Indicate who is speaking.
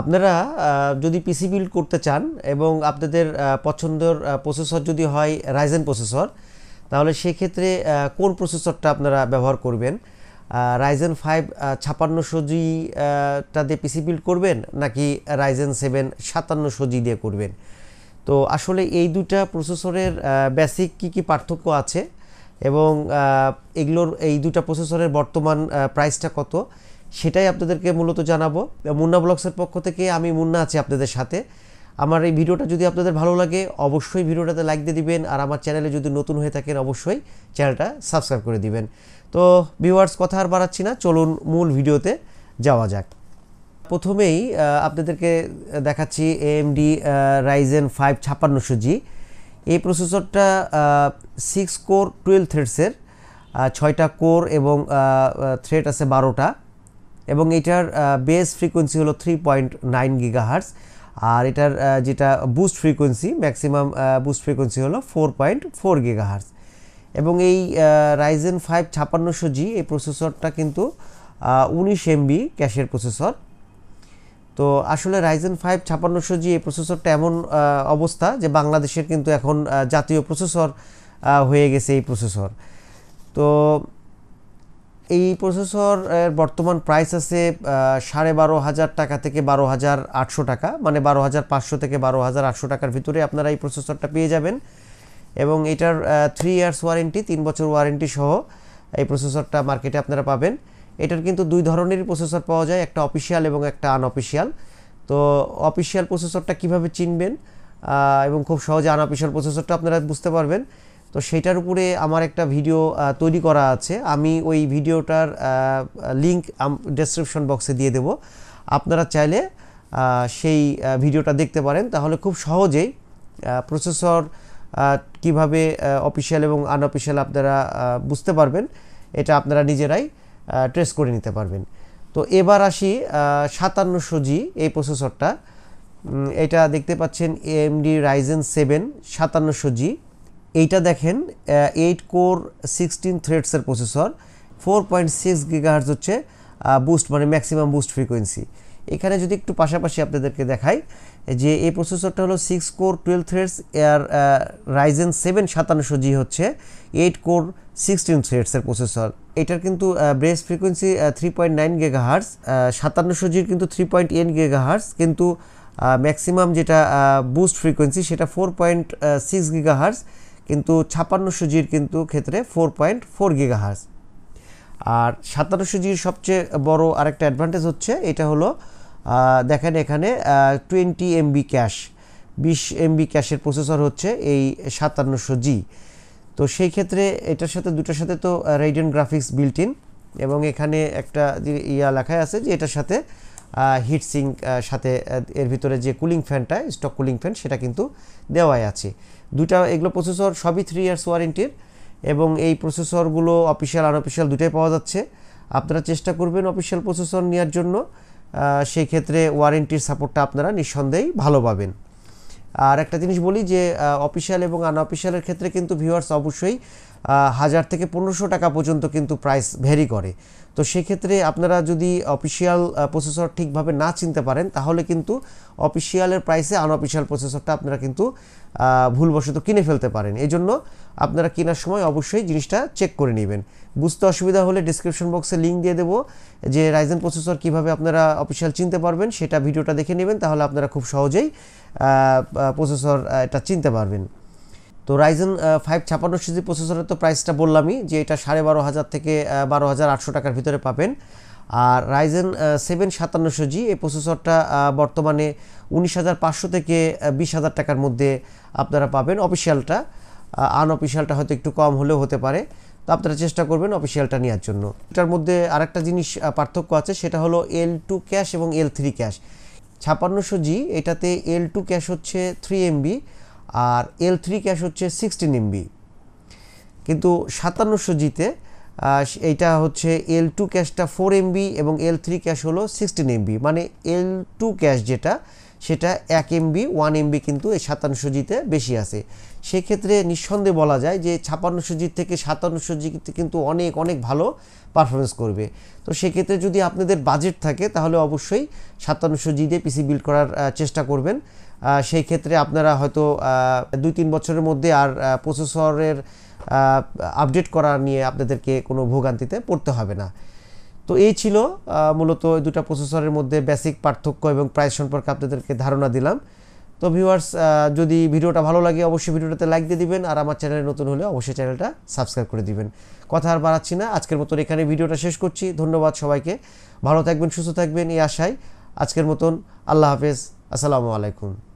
Speaker 1: আপনারা যদি PC build করতে চান এবং আপনাদের পছন্দের প্রসেসর যদি হয় রাইজেন প্রসেসর তাহলে সেক্ষেত্রে কোন প্রসেসরটা আপনারা ব্যবহার করবেন রাইজেন ফাইভ ছাপান্নশো জিটা দিয়ে পিসি বিল্ড করবেন নাকি রাইজেন সেভেন সাতান্নশো জি দিয়ে করবেন তো আসলে এই দুটা প্রসেসরের বেসিক কি কি পার্থক্য আছে এবং এগুলোর এই দুটা প্রসেসরের বর্তমান প্রাইসটা কত সেটাই আপনাদেরকে মূলত জানাবো মুন্না ব্লগসের পক্ষ থেকে আমি মুন্না আছি আপনাদের সাথে আমার এই ভিডিওটা যদি আপনাদের ভালো লাগে অবশ্যই ভিডিওটাতে লাইক দিয়ে দিবেন আর আমার চ্যানেলে যদি নতুন হয়ে থাকেন অবশ্যই চ্যানেলটা সাবস্ক্রাইব করে দিবেন তো ভিউয়ার্স কথা আর বাড়াচ্ছি না চলুন মূল ভিডিওতে যাওয়া যাক প্রথমেই আপনাদেরকে দেখাচ্ছি এএমডি রাইজেন ফাইভ ছাপ্পান্নশো জি এই প্রসেসরটা সিক্স কোর টুয়েলভ থ্রেডসের ছয়টা কোর এবং থ্রেড আছে বারোটা এবং এটার বেস ফ্রিকোয়েন্সি হলো থ্রি পয়েন্ট নাইন গিগাহার্স আর এটার যেটা boost frequency maximum boost frequency হলো ফোর পয়েন্ট ফোর গিগাহার্স এবং এই রাইজেন ফাইভ ছাপান্নশো জি এই প্রসেসরটা কিন্তু উনিশ এমবি ক্যাশের প্রসেসর তো আসলে রাইজেন ফাইভ ছাপান্নশো জি এই প্রসেসরটা এমন অবস্থা যে বাংলাদেশের কিন্তু এখন জাতীয় প্রসেসর হয়ে গেছে এই প্রসেসর তো এই প্রসেসর বর্তমান প্রাইস আছে সাড়ে বারো হাজার টাকা থেকে বারো হাজার আটশো টাকা মানে বারো হাজার পাঁচশো থেকে বারো হাজার আটশো টাকার ভিতরে আপনারা এই প্রসেসরটা পেয়ে যাবেন এবং এটার থ্রি ইয়ার্স ওয়ারেন্টি তিন বছর ওয়ারেন্টি সহ এই প্রসেসরটা মার্কেটে আপনারা পাবেন এটার কিন্তু দুই ধরনেরই প্রসেসর পাওয়া যায় একটা অফিসিয়াল এবং একটা আনঅফিসিয়াল তো অফিসিয়াল প্রসেসরটা কিভাবে চিনবেন এবং খুব সহজে আনঅফিসিয়াল প্রসেসরটা আপনারা বুঝতে পারবেন তো সেটার উপরে আমার একটা ভিডিও তৈরি করা আছে আমি ওই ভিডিওটার লিঙ্ক ডেসক্রিপশন বক্সে দিয়ে দেব আপনারা চাইলে সেই ভিডিওটা দেখতে পারেন তাহলে খুব সহজেই প্রসেসর কিভাবে অফিসিয়াল এবং আনঅফিসিয়াল আপনারা বুঝতে পারবেন এটা আপনারা নিজেরাই ট্রেস করে নিতে পারবেন তো এবার আসি সাতান্নশো জি এই প্রসেসরটা এটা দেখতে পাচ্ছেন এমডি রাইজেন সেভেন সাতান্নশো জি এইটা দেখেন এইট কোর সিক্সটিন থ্রেডসের processor four point six gigahertz হচ্ছে বুস্ট মানে ম্যাক্সিমাম বুস্ট ফ্রিকোয়েন্সি এখানে যদি একটু পাশাপাশি আপনাদেরকে দেখাই যে এই প্রসেসরটা হলো সিক্স কোর টুয়েলভ থ্রেডস এয়ার রাইজেন সেভেন সাতান্নশো জি হচ্ছে এইট কোর সিক্সটিন থ্রেডসের প্রসেসর এটার কিন্তু base frequency three point nine gigahertz সাতান্নশো জির কিন্তু থ্রি পয়েন্ট এইট গেগাহার্স কিন্তু ম্যাক্সিমাম যেটা বুস্ট ফ্রিকোয়েন্সি সেটা ফোর পয়েন্ট সিক্স গিগাহার্স কিন্তু ছাপান্নশো জির কিন্তু ক্ষেত্রে ফোর পয়েন্ট ফোর গিগাহার্স আর সাতান্নশো জির সবচেয়ে বড় আরেকটা অ্যাডভান্টেজ হচ্ছে এটা হলো দেখেন এখানে টোয়েন্টি এমবি ক্যাশ বিশ এমবি ক্যাশের প্রসেসর হচ্ছে এই সাতান্নশো জি তো সেই ক্ষেত্রে এটার সাথে দুটার সাথে তো রেডিয়ন গ্রাফিক্স বিল্টিন এবং এখানে একটা ইয়া লেখায় আছে যে এটার সাথে হিটসিং সাথে এর ভিতরে যে কুলিং ফ্যানটা স্টক কুলিং ফ্যান সেটা কিন্তু দেওয়াই আছে দুটা এগুলো প্রসেসর সবই থ্রি ইয়ার্স ওয়ারেন্টির এবং এই প্রসেসরগুলো অফিসিয়াল আনঅফিসিয়াল দুটাই পাওয়া যাচ্ছে আপনারা চেষ্টা করবেন অফিসিয়াল প্রসেসর নেওয়ার জন্য সেই ক্ষেত্রে ওয়ারেন্টির সাপোর্টটা আপনারা নিঃসন্দেহেই ভালো পাবেন আর একটা জিনিস বলি যে অফিসিয়াল এবং আনঅফিসিয়ালের ক্ষেত্রে কিন্তু ভিউয়ার্স অবশ্যই হাজার থেকে পনেরোশো টাকা পর্যন্ত কিন্তু প্রাইস ভ্যারি করে তো সেক্ষেত্রে আপনারা যদি অফিসিয়াল প্রসেসর ঠিকভাবে না চিনতে পারেন তাহলে কিন্তু অফিসিয়ালের প্রাইসে আনঅফিসিয়াল প্রসেসরটা আপনারা কিন্তু ভুলবশত কিনে ফেলতে পারেন এই জন্য আপনারা কেনার সময় অবশ্যই জিনিসটা চেক করে নেবেন বুঝতে অসুবিধা হলে ডিসক্রিপশন বক্সে লিঙ্ক দিয়ে দেবো যে রাইজেন প্রসেসর কিভাবে আপনারা অফিসিয়াল চিনতে পারবেন সেটা ভিডিওটা দেখে নেবেন তাহলে আপনারা খুব সহজেই প্রসেসর এটা চিনতে পারবেন তো রাইজেন ফাইভ ছাপান্ন সিজি প্রসেসরের তো প্রাইসটা বললামই যে এটা সাড়ে বারো হাজার থেকে বারো হাজার আটশো টাকার ভিতরে পাবেন আর রাইজেন সেভেন সাতান্নশো জি এই প্রসেসরটা বর্তমানে উনিশ হাজার পাঁচশো থেকে বিশ হাজার টাকার মধ্যে আপনারা পাবেন অফিসিয়ালটা আনঅফিসিয়ালটা হয়তো একটু কম হলেও হতে পারে তো আপনারা চেষ্টা করবেন অফিসিয়ালটা নেওয়ার জন্য এটার মধ্যে আরেকটা জিনিস পার্থক্য আছে সেটা হলো এল টু ক্যাশ এবং এল থ্রি ক্যাশ ছাপান্নশো জি এটাতে এল টু ক্যাশ হচ্ছে থ্রি এমবি আর এল থ্রি ক্যাশ হচ্ছে সিক্সটিন এমবি কিন্তু সাতান্নশো জিতে এইটা হচ্ছে এল টু ক্যাশটা ফোর এমবি এবং এল থ্রি ক্যাশ হলো সিক্সটিন এমবি মানে এল টু ক্যাশ যেটা সেটা এক এমবি ওয়ান এমবি কিন্তু এই সাতান্নশো জিতে বেশি আছে সেক্ষেত্রে নিঃসন্দেহে বলা যায় যে ছাপান্নশো জিত থেকে সাতান্নশো জিতে কিন্তু অনেক অনেক ভালো পারফরমেন্স করবে তো সেক্ষেত্রে যদি আপনাদের বাজেট থাকে তাহলে অবশ্যই সাতান্নশো জিতে পিসি বিল্ড করার চেষ্টা করবেন সেই ক্ষেত্রে আপনারা হয়তো দুই তিন বছরের মধ্যে আর প্রসেসরের আপডেট করা নিয়ে আপনাদেরকে কোনো ভোগান্তিতে পড়তে হবে না তো এই ছিল মূলত দুটা প্রসেসরের মধ্যে বেসিক পার্থক্য এবং প্রাইস সম্পর্কে আপনাদেরকে ধারণা দিলাম তো ভিউয়ার্স যদি ভিডিওটা ভালো লাগে অবশ্যই ভিডিওটাতে লাইক দিয়ে দিবেন আর আমার চ্যানেলে নতুন হলে অবশ্যই চ্যানেলটা সাবস্ক্রাইব করে দিবেন কথা আর বাড়াচ্ছি না আজকের মতন এখানে ভিডিওটা শেষ করছি ধন্যবাদ সবাইকে ভালো থাকবেন সুস্থ থাকবেন এই আশায় আজকের মতন আল্লাহ হাফেজ আসসালামু আলাইকুম